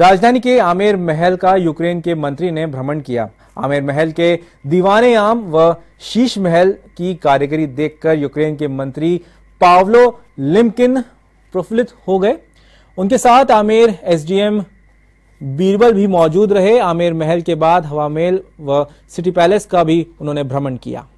राजधानी के आमेर महल का यूक्रेन के मंत्री ने भ्रमण किया आमेर महल के दीवाने आम व शीश महल की कार्यगरी देखकर यूक्रेन के मंत्री पावलो लिमकिन प्रफुल्लित हो गए उनके साथ आमेर एसडीएम बीरबल भी मौजूद रहे आमेर महल के बाद हवामेल व सिटी पैलेस का भी उन्होंने भ्रमण किया